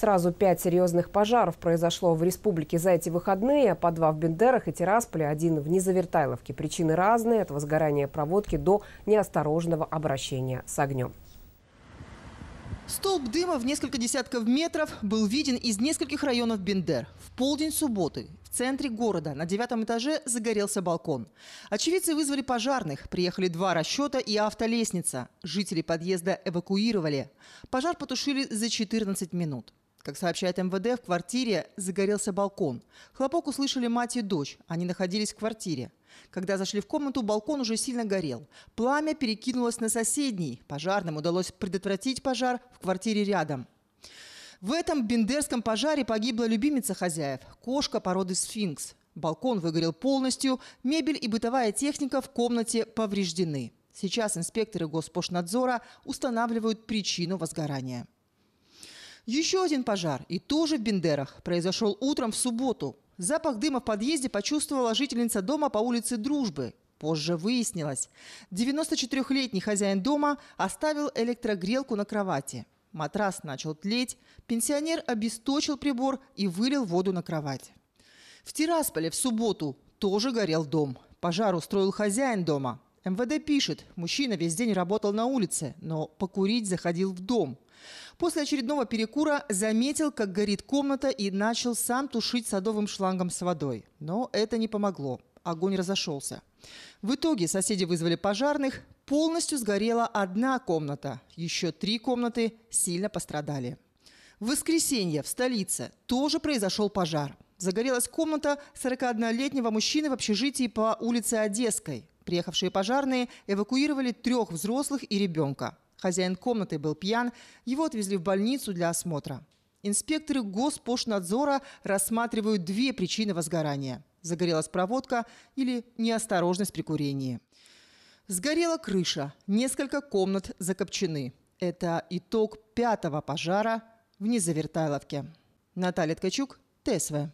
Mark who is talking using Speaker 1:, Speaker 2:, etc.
Speaker 1: Сразу пять серьезных пожаров произошло в республике за эти выходные. По два в Бендерах и Тирасполе, один в Незавертайловке. Причины разные – от возгорания проводки до неосторожного обращения с огнем.
Speaker 2: Столб дыма в несколько десятков метров был виден из нескольких районов Бендер. В полдень субботы в центре города на девятом этаже загорелся балкон. Очевидцы вызвали пожарных. Приехали два расчета и автолестница. Жители подъезда эвакуировали. Пожар потушили за 14 минут. Как сообщает МВД, в квартире загорелся балкон. Хлопок услышали мать и дочь. Они находились в квартире. Когда зашли в комнату, балкон уже сильно горел. Пламя перекинулось на соседний. Пожарным удалось предотвратить пожар в квартире рядом. В этом бендерском пожаре погибла любимица хозяев – кошка породы сфинкс. Балкон выгорел полностью, мебель и бытовая техника в комнате повреждены. Сейчас инспекторы Госпошнадзора устанавливают причину возгорания. Еще один пожар, и тоже в Бендерах, произошел утром в субботу. Запах дыма в подъезде почувствовала жительница дома по улице Дружбы. Позже выяснилось, 94-летний хозяин дома оставил электрогрелку на кровати. Матрас начал тлеть, пенсионер обесточил прибор и вылил воду на кровать. В Тирасполе в субботу тоже горел дом. Пожар устроил хозяин дома. МВД пишет, мужчина весь день работал на улице, но покурить заходил в дом. После очередного перекура заметил, как горит комната и начал сам тушить садовым шлангом с водой. Но это не помогло. Огонь разошелся. В итоге соседи вызвали пожарных. Полностью сгорела одна комната. Еще три комнаты сильно пострадали. В воскресенье в столице тоже произошел пожар. Загорелась комната 41-летнего мужчины в общежитии по улице Одесской. Приехавшие пожарные эвакуировали трех взрослых и ребенка. Хозяин комнаты был пьян, его отвезли в больницу для осмотра. Инспекторы Госпошнадзора рассматривают две причины возгорания – загорелась проводка или неосторожность при курении. Сгорела крыша, несколько комнат закопчены. Это итог пятого пожара в Незавертайловке. Наталья Ткачук, ТСВ.